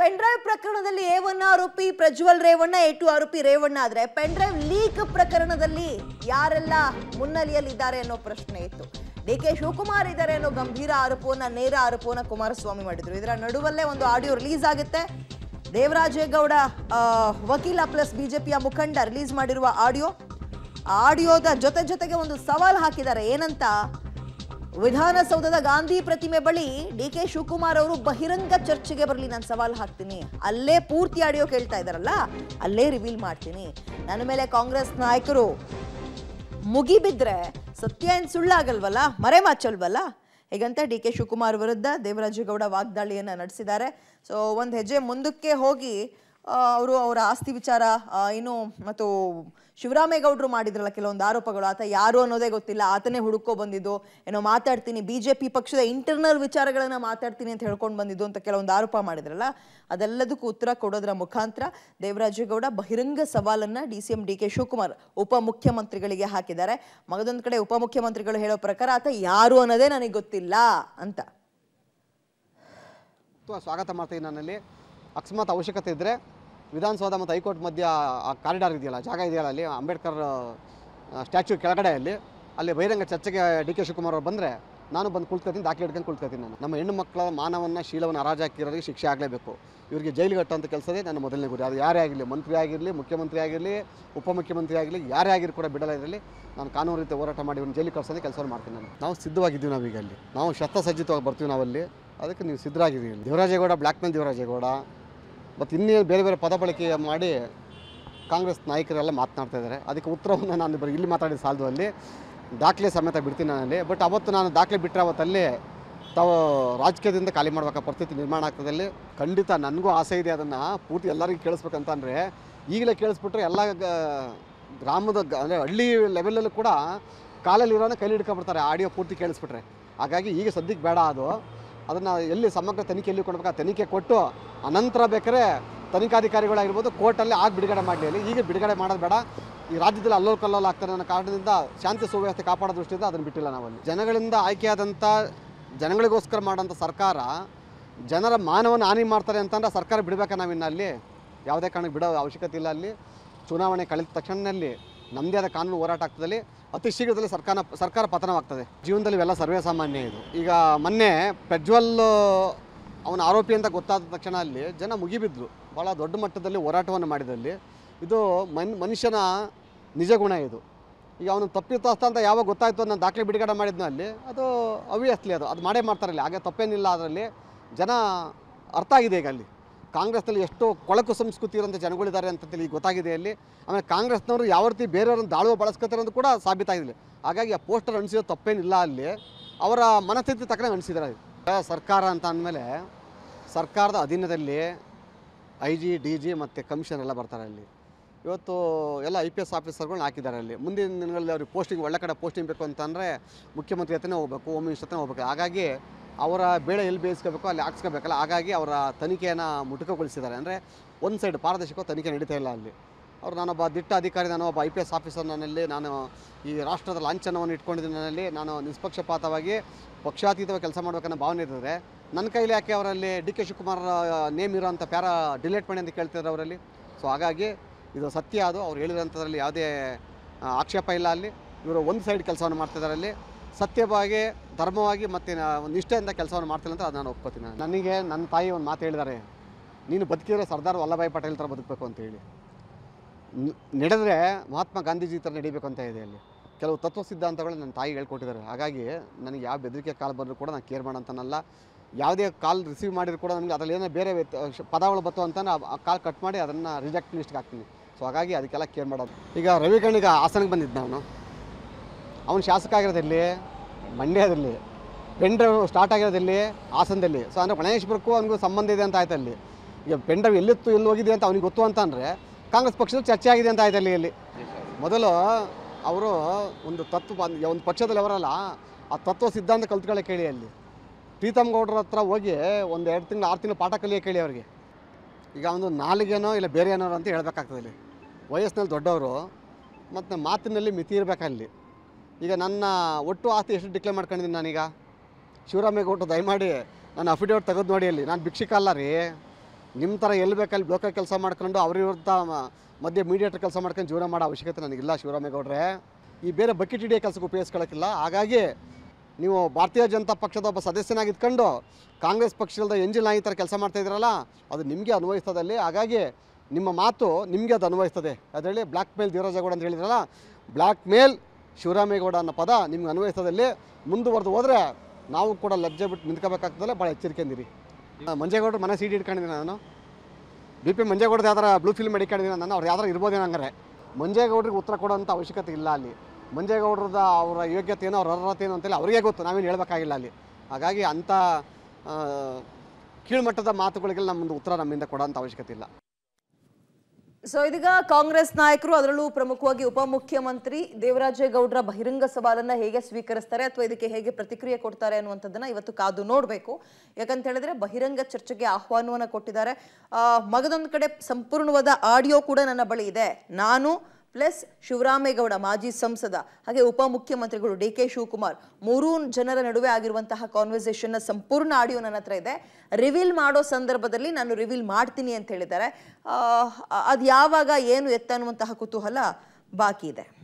pen drive ಪ್ರಕರಣದಲ್ಲಿ A one ಆರೋಪಿ Prajwal Revanna A to ಆರೋಪಿ ರೇವಣ್ಣ ಆದರೆ ಪೆನ್ಡ್ರೈವ್ ಲೀಕ್ ಪ್ರಕರಣದಲ್ಲಿ ಯಾರೆಲ್ಲ ಇದ್ದಾರೆ ಅನ್ನೋ ಪ್ರಶ್ನೆ ಇತ್ತು ಡಿ ಕೆ ಶಿವಕುಮಾರ್ ಇದ್ದಾರೆ ಅನ್ನೋ ಗಂಭೀರ ಆರೋಪವನ್ನ ನೇರ ಆರೋಪವನ್ನ ಕುಮಾರಸ್ವಾಮಿ ಮಾಡಿದ್ರು ಇದರ ನಡುವಲ್ಲೇ ಒಂದು ಆಡಿಯೋ ರಿಲೀಸ್ ಆಗುತ್ತೆ ದೇವರಾಜೇಗೌಡ ವಕೀಲ ಪ್ಲಸ್ ಬಿಜೆಪಿಯ ಮುಖಂಡ ರಿಲೀಸ್ ಮಾಡಿರುವ ಆಡಿಯೋ ಆಡಿಯೋದ ಜೊತೆ ಜೊತೆಗೆ ಒಂದು ಸವಾಲು ಹಾಕಿದ್ದಾರೆ ಏನಂತ ವಿಧಾನಸೌಧದ ಗಾಂಧಿ ಪ್ರತಿಮೆ ಬಳಿ ಡಿ ಕೆ ಶಿವಕುಮಾರ್ ಅವರು ಬಹಿರಂಗ ಚರ್ಚೆಗೆ ಬರಲಿ ನಾನು ಸವಾಲು ಹಾಕ್ತೀನಿ ಅಲ್ಲೇ ಪೂರ್ತಿ ಆಡಿಯೋ ಕೇಳ್ತಾ ಇದಾರಲ್ಲ ಅಲ್ಲೇ ರಿವೀಲ್ ಮಾಡ್ತೀನಿ ನನ್ನ ಮೇಲೆ ಕಾಂಗ್ರೆಸ್ ನಾಯಕರು ಮುಗಿಬಿದ್ರೆ ಸತ್ಯ ಏನು ಸುಳ್ಳಾಗಲ್ವಲ್ಲ ಮರೆ ಮಾಚಲ್ವಲ್ಲ ಹೇಗಂತ ಡಿ ಕೆ ಶಿವಕುಮಾರ್ ವಿರುದ್ಧ ದೇವರಾಜೇಗೌಡ ವಾಗ್ದಾಳಿಯನ್ನು ನಡೆಸಿದ್ದಾರೆ ಸೊ ಒಂದು ಹೆಜ್ಜೆ ಮುಂದಕ್ಕೆ ಹೋಗಿ ಅವರು ಅವರ ಆಸ್ತಿ ವಿಚಾರ ಏನು ಮತ್ತು ಶಿವರಾಮೇಗೌಡರು ಮಾಡಿದ್ರಲ್ಲ ಕೆಲವೊಂದು ಆರೋಪಗಳು ಆತ ಯಾರು ಅನ್ನೋದೇ ಗೊತ್ತಿಲ್ಲ ಆತನೇ ಹುಡುಕೋ ಬಂದಿದ್ದು ಏನೋ ಮಾತಾಡ್ತೀನಿ ಬಿ ಜೆ ಪಿ ಪಕ್ಷದ ಇಂಟರ್ನಲ್ ವಿಚಾರಗಳನ್ನು ಮಾತಾಡ್ತೀನಿ ಅಂತ ಹೇಳ್ಕೊಂಡು ಬಂದಿದ್ದು ಅಂತ ಕೆಲವೊಂದು ಆರೋಪ ಮಾಡಿದ್ರಲ್ಲ ಅದೆಲ್ಲದಕ್ಕೂ ಉತ್ತರ ಕೊಡೋದ್ರ ಮುಖಾಂತರ ದೇವರಾಜೇಗೌಡ ಬಹಿರಂಗ ಸವಾಲನ್ನು D C M D K Shivakumar ಉಪಮುಖ್ಯಮಂತ್ರಿಗಳಿಗೆ ಹಾಕಿದ್ದಾರೆ ಮಗದೊಂದು ಕಡೆ ಉಪಮುಖ್ಯಮಂತ್ರಿಗಳು ಹೇಳೋ ಪ್ರಕಾರ ಆತ ಯಾರು ಅನ್ನೋದೇ ನನಗೆ ಗೊತ್ತಿಲ್ಲ ಅಂತ ಸ್ವಾಗತ ಮಾಡ್ತೀನಿ ನನ್ನಲ್ಲಿ ಅಕಸ್ಮಾತ್ ಅವಶ್ಯಕತೆ ಇದ್ದರೆ ವಿಧಾನಸೌಧ ಮತ್ತು ಹೈಕೋರ್ಟ್ ಮಧ್ಯ ಆ ಕಾರಿಡಾರ್ ಇದೆಯಲ್ಲ ಜಾಗ ಇದೆಯಲ್ಲ ಅಲ್ಲಿ ಅಂಬೇಡ್ಕರ್ ಸ್ಟ್ಯಾಚ್ಯೂ ಕೆಳಗಡೆ ಅಲ್ಲಿ ಅಲ್ಲಿ ಬಹಿರಂಗ ಚರ್ಚೆಗೆ ಡಿ ಕೆ ಶಿವಕುಮಾರ್ ಅವರು ಬಂದರೆ ನಾನು ಬಂದು ಕುಳ್ತಿರ್ತೀನಿ ದಾಖಲೆ ಹಿಡ್ಕೊಂಡು ಕುಳ್ತಿರ್ತೀನಿ ನಾನು ನಮ್ಮ ಹೆಣ್ಣು ಮಕ್ಕಳ ಮಾನವನ ಶೀಲವನ್ನು ಹರಾಜಾಕಿರೋರಿಗೆ ಶಿಕ್ಷೆ ಆಗಲೇಬೇಕು ಇವರಿಗೆ ಜೈಲಿಗೆ ಕಟ್ಟುವಂಥ ಕೆಲಸದೇ ನನ್ನ ಮೊದಲನೇ ಗುರಿ ಅದು ಯಾರೇ ಆಗಿರಲಿ ಮಂತ್ರಿ ಆಗಿರಲಿ ಮುಖ್ಯಮಂತ್ರಿ ಆಗಿರಲಿ ಉಪಮುಖ್ಯಮಂತ್ರಿ ಆಗಲಿ ಯಾರೇ ಆಗಿರಲಿ ಕೂಡ ಬಿಡಲ್ಲ ಇದರಲ್ಲಿ ನಾನು ಕಾನೂನು ರೀತಿ ಹೋರಾಟ ಮಾಡಿ ಇವ್ರನ್ನ ಜೈಲಿಗೆ ಕಳ್ಸೋದೇ ಕೆಲಸ ಮಾಡ್ತೀನಿ ನಾನು ನಾವು ಸಿದ್ಧವಾಗಿದ್ದೀವಿ ನಾವೀಗ ಅಲ್ಲಿ ನಾವು ಶತಸಜ್ಜಿತವಾಗಿ ಬರ್ತೀವಿ ನಾವಲ್ಲಿ ಅದಕ್ಕೆ ನೀವು ಸಿದ್ಧರಾಗಿದ್ದೀವಿ ದೇವರಾಜೇಗೌಡ ಬ್ಲ್ಯಾಕ್ ಮೇಲ್ ದೇವರಾಜೇಗೌಡ ಮತ್ತು ಇನ್ನೇ ಬೇರೆ ಬೇರೆ ಪದ ಬಳಕೆ ಮಾಡಿ ಕಾಂಗ್ರೆಸ್ ನಾಯಕರೆಲ್ಲ ಮಾತನಾಡ್ತಾ ಇದ್ದಾರೆ ಅದಕ್ಕೆ ಉತ್ತರವನ್ನು ನಾನು ಬರೀ ಇಲ್ಲಿ ಮಾತಾಡಿದ ಸಾಲದು ಅಲ್ಲಿ ದಾಖಲೆ ಸಮೇತ ಬಿಡ್ತೀನಿ ನಾನಲ್ಲಿ ಬಟ್ ಅವತ್ತು ನಾನು ದಾಖಲೆ ಬಿಟ್ಟರೆ ಅವತ್ತಲ್ಲಿ ತಾವು ರಾಜಕೀಯದಿಂದ ಖಾಲಿ ಮಾಡಬೇಕ ಪರಿಸ್ಥಿತಿ ನಿರ್ಮಾಣ ಆಗ್ತದಲ್ಲಿ ಖಂಡಿತ ನನಗೂ ಆಸೆ ಇದೆ ಅದನ್ನು ಪೂರ್ತಿ ಎಲ್ಲರಿಗೂ ಕೇಳಿಸ್ಬೇಕಂತಂದರೆ ಈಗಲೇ ಕೇಳಿಸ್ಬಿಟ್ರೆ ಎಲ್ಲ ಗ್ರಾಮದ ಅಂದರೆ ಹಳ್ಳಿ ಲೆವೆಲಲ್ಲೂ ಕೂಡ ಕಾಲಲ್ಲಿ ಕಾಲಲ್ಲಿರೋನ ಕೈಲಿ ಹಿಡ್ಕೊಂಬಿಡ್ತಾರೆ ಆಡಿಯೋ ಪೂರ್ತಿ ಕೇಳಿಸ್ಬಿಟ್ರೆ ಹಾಗಾಗಿ ಈಗ ಸದ್ಯಕ್ಕೆ ಬೇಡ ಅದು ಅದನ್ನು ಎಲ್ಲಿ ಸಮಗ್ರ ತನಿಖೆಯಲ್ಲಿ ಕೊಡಬೇಕು ಆ ತನಿಖೆ ಕೊಟ್ಟು ಅನಂತರ ಬೇಕಾದ್ರೆ ತನಿಖಾಧಿಕಾರಿಗಳಾಗಿರ್ಬೋದು ಕೋರ್ಟಲ್ಲಿ ಆಗ ಬಿಡುಗಡೆ ಮಾಡಲಿ ಅಲ್ಲಿ ಈಗ ಬಿಡುಗಡೆ ಮಾಡೋದು ಬೇಡ ಈ ರಾಜ್ಯದಲ್ಲಿ ಅಲ್ಲೋಲ್ ಕಲ್ಲೋಲ್ ಆಗ್ತಾರೆ ಅನ್ನೋ ಕಾರಣದಿಂದ ಶಾಂತಿ ಸುವ್ಯವಸ್ಥೆ ಕಾಪಾಡೋ ದೃಷ್ಟಿಯಿಂದ ಅದನ್ನು ಬಿಟ್ಟಿಲ್ಲ ನಾವಲ್ಲಿ ಜನಗಳಿಂದ ಆಯ್ಕೆಯಾದಂಥ ಜನಗಳಿಗೋಸ್ಕರ ಮಾಡೋಂಥ ಸರ್ಕಾರ ಜನರ ಮಾನವನ ಹಾನಿ ಮಾಡ್ತಾರೆ ಅಂತಂದ್ರೆ ಸರ್ಕಾರ ಬಿಡಬೇಕಾ ನಾವಿನ್ನು ಅಲ್ಲಿ ಯಾವುದೇ ಕಾರಣಕ್ಕೆ ಬಿಡೋ ಅವಶ್ಯಕತೆ ಇಲ್ಲ ಅಲ್ಲಿ ಚುನಾವಣೆ ಕಳೆದ ತಕ್ಷಣದಲ್ಲಿ ನಮ್ಮದೇ ಆದ ಕಾನೂನು ಹೋರಾಟ ಆಗ್ತದಲ್ಲಿ ಅತಿ ಶೀಘ್ರದಲ್ಲಿ ಸರ್ಕಾರ ಸರ್ಕಾರ ಪತನವಾಗ್ತದೆ ಜೀವನದಲ್ಲಿ ಇವೆಲ್ಲ ಸರ್ವೇ ಸಾಮಾನ್ಯ ಇದು ಈಗ ಮೊನ್ನೆ ಪ್ರಜ್ವಲ್ ಅವನ ಆರೋಪಿ ಅಂತ ಗೊತ್ತಾದ ತಕ್ಷಣ ಅಲ್ಲಿ ಜನ ಮುಗಿಬಿದ್ದರು ಭಾಳ ದೊಡ್ಡ ಮಟ್ಟದಲ್ಲಿ ಹೋರಾಟವನ್ನು ಮಾಡಿದಲ್ಲಿ ಇದು ಮನ್ ಮನುಷ್ಯನ ನಿಜ ಗುಣ ಇದು ಈಗ ಅವನು ತಪ್ಪಿತಸ್ಥ ಅಂತ ಯಾವಾಗ ಗೊತ್ತಾಯಿತು ಅನ್ನೋ ದಾಖಲೆ ಬಿಡುಗಡೆ ಮಾಡಿದ್ನೋ ಅಲ್ಲಿ ಅದು ಅವ್ಯಸ್ಲಿ ಅದು ಅದು ಮಾಡೇ ಮಾಡ್ತಾರಲ್ಲಿ ಹಾಗೆ ತಪ್ಪೇನಿಲ್ಲ ಅದರಲ್ಲಿ ಜನ ಅರ್ಥ ಆಗಿದೆ ಈಗ ಅಲ್ಲಿ ಕಾಂಗ್ರೆಸ್ನಲ್ಲಿ ಎಷ್ಟು ಕೊಳಕು ಸಂಸ್ಕೃತಿ ಇರುವಂಥ ಜನಗಳಿದ್ದಾರೆ ಅಂತ ತಿಳಿ ಗೊತ್ತಾಗಿದೆ ಅಲ್ಲಿ ಆಮೇಲೆ ಕಾಂಗ್ರೆಸ್ನವರು ಯಾವ ರೀತಿ ಬೇರೆಯವ್ರನ್ನ ದಾಳುವ ಬಳಸ್ಕೊತಾರೆ ಅಂತ ಕೂಡ ಸಾಬೀತಾಗಿದೆ ಹಾಗಾಗಿ ಆ ಪೋಸ್ಟರ್ ಅನಿಸಿರೋ ತಪ್ಪೇನಿಲ್ಲ ಅಲ್ಲಿ ಅವರ ಮನಸ್ಥಿತಿ ತಕ್ಕನೇ ಅನಿಸಿದ್ದಾರೆ ಸರ್ಕಾರ ಅಂತ ಅಂದಮೇಲೆ ಸರ್ಕಾರದ ಅಧೀನದಲ್ಲಿ ಐ ಜಿ ಡಿ ಜಿ ಮತ್ತು ಕಮಿಷನ್ ಎಲ್ಲ ಬರ್ತಾರೆ ಅಲ್ಲಿ ಇವತ್ತು ಎಲ್ಲ ಐ ಪಿ ಎಸ್ ಆಫೀಸರ್ಗಳನ್ನ ಹಾಕಿದ್ದಾರೆ ಅಲ್ಲಿ ಮುಂದಿನ ದಿನಗಳಲ್ಲಿ ಅವ್ರಿಗೆ ಪೋಸ್ಟಿಂಗ್ ಒಳ್ಳೆ ಕಡೆ ಪೋಸ್ಟಿಂಗ್ ಬೇಕು ಅಂತಂದರೆ ಮುಖ್ಯಮಂತ್ರಿ ಹತ್ರನೇ ಹೋಗ್ಬೇಕು ಹೋಮ್ ಮಿನಿಸ್ಟರ್ ಹತ್ರನೇ ಹೋಗಬೇಕು ಹಾಗಾಗಿ ಅವರ ಬೇಳೆ ಎಲ್ಲಿ ಬೇಯಿಸ್ಕೋಬೇಕು ಅಲ್ಲಿ ಹಾಕ್ಸ್ಕೋಬೇಕಲ್ಲ ಹಾಗಾಗಿ ಅವರ ತನಿಖೆಯನ್ನು ಮುಟುಕಗೊಳಿಸಿದ್ದಾರೆ ಅಂದರೆ ಒಂದು ಸೈಡ್ ಪಾರದರ್ಶಕ ತನಿಖೆ ನಡೀತಾ ಇಲ್ಲ ಅಲ್ಲಿ ಅವರು ನಾನೊಬ್ಬ ದಿಟ್ಟ ಅಧಿಕಾರಿ ನಾನು ಒಬ್ಬ ಐ ಪಿ ಎಸ್ ಆಫೀಸರ್ ನನ್ನಲ್ಲಿ ನಾನು ಈ ರಾಷ್ಟ್ರದ ಲಾಂಛನವನ್ನು ಇಟ್ಕೊಂಡಿದ್ದೀನಿ ನನ್ನಲ್ಲಿ ನಾನು ನಿಷ್ಪಕ್ಷಪಾತವಾಗಿ ಪಕ್ಷಾತೀತವಾಗಿ ಕೆಲಸ ಮಾಡಬೇಕನ್ನೋ ಭಾವನೆ ಇರ್ತದೆ ನನ್ನ ಕೈಲಿ ಯಾಕೆ ಅವರಲ್ಲಿ ಡಿ ಕೆ ಶಿವಕುಮಾರ್ ನೇಮ್ ಇರೋಂಥ ಪ್ಯಾರ ಡಿಲೇಟ್ ಮಾಡಿ ಅಂತ ಕೇಳ್ತಿದ್ದಾರೆ ಅವರಲ್ಲಿ ಸೊ ಹಾಗಾಗಿ ಇದು ಸತ್ಯ ಅದು ಅವ್ರು ಹೇಳಿರೋಂಥದ್ರಲ್ಲಿ ಯಾವುದೇ ಆಕ್ಷೇಪ ಇಲ್ಲ ಅಲ್ಲಿ ಇವರು ಒಂದು ಸೈಡ್ ಕೆಲಸವನ್ನು ಮಾಡ್ತಿದ್ದಾರೆ ಅಲ್ಲಿ ಸತ್ಯವಾಗಿ ಧರ್ಮವಾಗಿ ಮತ್ತು ಒಂದು ನಿಷ್ಠೆಯಿಂದ ಕೆಲಸವನ್ನು ಮಾಡ್ತೀನಿ ಅಂತ ಅದು ನಾನು ಒಪ್ಕೋತೀನಿ ನನಗೆ ನನ್ನ ತಾಯಿ ಒಂದು ಮಾತು ಹೇಳಿದ್ದಾರೆ ನೀನು ಬದುಕಿದರೆ ಸರ್ದಾರ್ ವಲ್ಲಭಾಯಿ ಪಟೇಲ್ ಥರ ಬದುಕಬೇಕು ಅಂತ ಹೇಳಿ ನಡೆದರೆ ಮಹಾತ್ಮ ಗಾಂಧೀಜಿ ಥರ ನಡೀಬೇಕು ಅಂತ ಇದೆ ಅಲ್ಲಿ ಕೆಲವು ತತ್ವ ಸಿದ್ಧಾಂತಗಳು ನನ್ನ ತಾಯಿ ಹೇಳ್ಕೊಟ್ಟಿದ್ದಾರೆ ಹಾಗಾಗಿ ನನಗೆ ಯಾವ ಬೆದರಿಕೆ ಕಾಲ್ ಬಂದರೂ ಕೂಡ ನಾನು ಕೇರ್ ಮಾಡೋಂತನಲ್ಲ ಯಾವುದೇ ಕಾಲ್ ರಿಸೀವ್ ಮಾಡಿದ್ರು ಕೂಡ ನನಗೆ ಅದರಲ್ಲಿ ಏನೋ ಬೇರೆ ಪದಗಳು ಬತ್ತು ಅಂತ ಆ ಕಾಲ್ ಕಟ್ ಮಾಡಿ ಅದನ್ನು ರಿಜೆಕ್ಟ್ ಲಿಸ್ಟ್ಗೆ ಹಾಕ್ತೀನಿ ಸೊ ಹಾಗಾಗಿ ಅದಕ್ಕೆಲ್ಲ ಕೇರ್ ಮಾಡೋದು ಈಗ ರವಿಗಣಿಗೆ ಆಸನಕ್ಕೆ ಹಾಸನಕ್ಕೆ ಬಂದಿದ್ದು ನಾನು ಅವನು ಶಾಸಕ ಆಗಿರೋದಿಲ್ಲಿ ಮಂಡ್ಯದಲ್ಲಿ ಪೆಂಡ್ರ ಸ್ಟಾರ್ಟ್ ಆಗಿರೋದಿರಲಿ ಹಾಸನದಲ್ಲಿ ಸೊ ಅಂದರೆ ಗಣೇಶ್ಪುರಕ್ಕೂ ಅವನಿಗೂ ಸಂಬಂಧ ಇದೆ ಅಂತ ಆಯ್ತು ಅಲ್ಲಿ ಈಗ ಪೆಂಡ್ರ ಎಲ್ಲಿತ್ತು ಎಲ್ಲಿ ಹೋಗಿದೆ ಅಂತ ಅವನಿಗೆ ಗೊತ್ತು ಅಂತ ಅಂದರೆ ಕಾಂಗ್ರೆಸ್ ಪಕ್ಷದ ಚರ್ಚೆ ಆಗಿದೆ ಅಂತ ಆಯ್ತಲ್ಲಿ ಇಲ್ಲಿ ಮೊದಲು ಅವರು ಒಂದು ತತ್ವ ಒಂದು ಪಕ್ಷದಲ್ಲಿ ಅವರಲ್ಲ ಆ ತತ್ವ ಸಿದ್ಧಾಂತ ಕಲ್ತ್ಕೊಳ್ಳೆ ಕೇಳಿ ಅಲ್ಲಿ ಪ್ರೀತಮ್ ಗೌಡ್ರ ಹತ್ರ ಹೋಗಿ ಒಂದು ಎರಡು ತಿಂಗಳು ಆರು ತಿಂಗಳು ಪಾಠ ಕಲಿಯೋ ಕೇಳಿ ಅವ್ರಿಗೆ ಈಗ ಒಂದು ನಾಲಿಗೆನೋ ಇಲ್ಲ ಬೇರೆ ಏನೋ ಅಂತ ಹೇಳಬೇಕಾಗ್ತದೆ ಇಲ್ಲಿ ವಯಸ್ಸಿನಲ್ಲಿ ದೊಡ್ಡವರು ಮತ್ತು ಮಾತಿನಲ್ಲಿ ಮಿತಿ ಇರಬೇಕಲ್ಲಿ ಈಗ ನನ್ನ ಒಟ್ಟು ಆಸ್ತಿ ಎಷ್ಟು ಡಿಕ್ಲೇರ್ ಮಾಡ್ಕೊಂಡಿದ್ದೀನಿ ನಾನೀಗ ಶಿವರಾಮೇಗೌಡರು ದಯಮಾಡಿ ನಾನು ಅಫಿಡೇವಿಟ್ ತೆಗೆದು ನೋಡಿ ಅಲ್ಲಿ ನಾನು ಭಿಕ್ಷಿಕ ಅಲ್ಲ ರೀ ನಿಮ್ಮ ಥರ ಎಲ್ಲಿ ಬೇಕಲ್ಲಿ ಬ್ಲೋಕರ್ ಕೆಲಸ ಮಾಡ್ಕೊಂಡು ಅವ್ರ ವಿರುದ್ಧ ಮಧ್ಯೆ ಮೀಡಿಯೇಟರ್ ಕೆಲಸ ಮಾಡ್ಕೊಂಡು ಜೀವನ ಮಾಡೋ ಅವಶ್ಯಕತೆ ನನಗಿಲ್ಲ ಶಿವರಾಮೇಗೌಡ್ರೆ ಈ ಬೇರೆ ಬಕೆಟ್ ಹಿಡಿಯ ಕೆಲಸಕ್ಕೆ ಉಪಯೋಗಿಸ್ಕೊಳ್ಳೋಕ್ಕಿಲ್ಲ ಹಾಗಾಗಿ ನೀವು ಭಾರತೀಯ ಜನತಾ ಪಕ್ಷದ ಒಬ್ಬ ಸದಸ್ಯನಾಗಿದ್ಕೊಂಡು ಕಾಂಗ್ರೆಸ್ ಪಕ್ಷದ ಎಂಜಿನ್ ನಾಯಿ ಥರ ಕೆಲಸ ಮಾಡ್ತಾಯಿದ್ರಲ್ಲ ಅದು ನಿಮಗೆ ಅಲ್ಲಿ ಹಾಗಾಗಿ ನಿಮ್ಮ ಮಾತು ನಿಮಗೆ ಅದು ಅನ್ವಯಿಸ್ತದೆ ಅದರಲ್ಲಿ ಬ್ಲ್ಯಾಕ್ ಮೇಲ್ ಧೀರಜಗೌಡ ಅಂತ ಹೇಳಿದ್ರಲ್ಲ ಬ್ಲ್ಯಾಕ್ ಮೇಲ್ ಶಿವರಾಮೇಗೌಡ ಅನ್ನೋ ಪದ ನಿಮ್ಗೆ ಅನ್ವಯಿಸೋದಲ್ಲಿ ಮುಂದುವರೆದು ಹೋದರೆ ನಾವು ಕೂಡ ಲಜ್ಜೆ ಬಿಟ್ಟು ನಿಂತ್ಕೋಬೇಕಾಗ್ತದಲ್ಲ ಭಾಳ ಎಚ್ಚರಿಕೆಂದಿರಿ ಮಂಜೇಗೌಡರು ಮನೆ ಸೀಟ್ ಇಟ್ಕೊಂಡಿದ್ದೀನಿ ನಾನು ಬಿ ಪಿ ಮಂಜೇಗೌಡದ ಯಾವ್ದಾರ ಬ್ಲೂ ಫಿಲ್ಮ್ ಹಿಡ್ಕೊಂಡಿದ್ದೀನಿ ನಾನು ಅವ್ರು ಯಾವ್ದಾರು ಇರ್ಬೋದೇನೋ ಹಂಗಾರೆ ಮಂಜೇಗೌಡ್ರಿಗೆ ಉತ್ತರ ಕೊಡೋಂಥ ಅವಶ್ಯಕತೆ ಇಲ್ಲ ಅಲ್ಲಿ ಮಂಜೇಗೌಡ್ರದ ಅವರ ಯೋಗ್ಯತೆ ಏನೋ ಅವ್ರ ಅರ್ಹತೆ ಏನು ಅಂತೇಳಿ ಅವರಿಗೆ ಗೊತ್ತು ನಾವೇನು ಹೇಳಬೇಕಾಗಿಲ್ಲ ಅಲ್ಲಿ ಹಾಗಾಗಿ ಅಂಥ ಕೀಳ್ಮಟ್ಟದ ಮಾತುಗಳಿಗೆಲ್ಲ ನಮ್ಮದು ಉತ್ತರ ನಮ್ಮಿಂದ ಕೊಡೋಂಥ ಅವಶ್ಯಕತೆ ಇಲ್ಲ ಸೊ ಇದೀಗ ಕಾಂಗ್ರೆಸ್ ನಾಯಕರು ಅದರಲ್ಲೂ ಪ್ರಮುಖವಾಗಿ ಉಪಮುಖ್ಯಮಂತ್ರಿ ದೇವರಾಜೇಗೌಡರ ಬಹಿರಂಗ ಸವಾಲನ್ನ ಹೇಗೆ ಸ್ವೀಕರಿಸ್ತಾರೆ ಅಥವಾ ಇದಕ್ಕೆ ಹೇಗೆ ಪ್ರತಿಕ್ರಿಯೆ ಕೊಡ್ತಾರೆ ಅನ್ನುವಂಥದ್ದನ್ನ ಇವತ್ತು ಕಾದು ನೋಡಬೇಕು ಯಾಕಂತ ಹೇಳಿದ್ರೆ ಬಹಿರಂಗ ಚರ್ಚೆಗೆ ಆಹ್ವಾನವನ್ನು ಕೊಟ್ಟಿದ್ದಾರೆ ಮಗದೊಂದು ಕಡೆ ಸಂಪೂರ್ಣವಾದ ಆಡಿಯೋ ಕೂಡ ನನ್ನ ಬಳಿ ಇದೆ ನಾನು ಪ್ಲಸ್ ಶಿವರಾಮೇಗೌಡ ಮಾಜಿ ಸಂಸದ ಹಾಗೆ ಉಪಮುಖ್ಯಮಂತ್ರಿಗಳು ಡಿ ಕೆ ಶಿವಕುಮಾರ್ ಮೂರೂ ಜನರ ನಡುವೆ ಆಗಿರುವಂತಹ ನ ಸಂಪೂರ್ಣ ಆಡಿಯೋ ನನ್ನ ಹತ್ರ ಇದೆ ರಿವೀಲ್ ಮಾಡೋ ಸಂದರ್ಭದಲ್ಲಿ ನಾನು ರಿವೀಲ್ ಮಾಡ್ತೀನಿ ಅಂತ ಹೇಳಿದ್ದಾರೆ ಅದು ಯಾವಾಗ ಏನು ಎತ್ತ ಅನ್ನುವಂತಹ ಕುತೂಹಲ ಬಾಕಿ ಇದೆ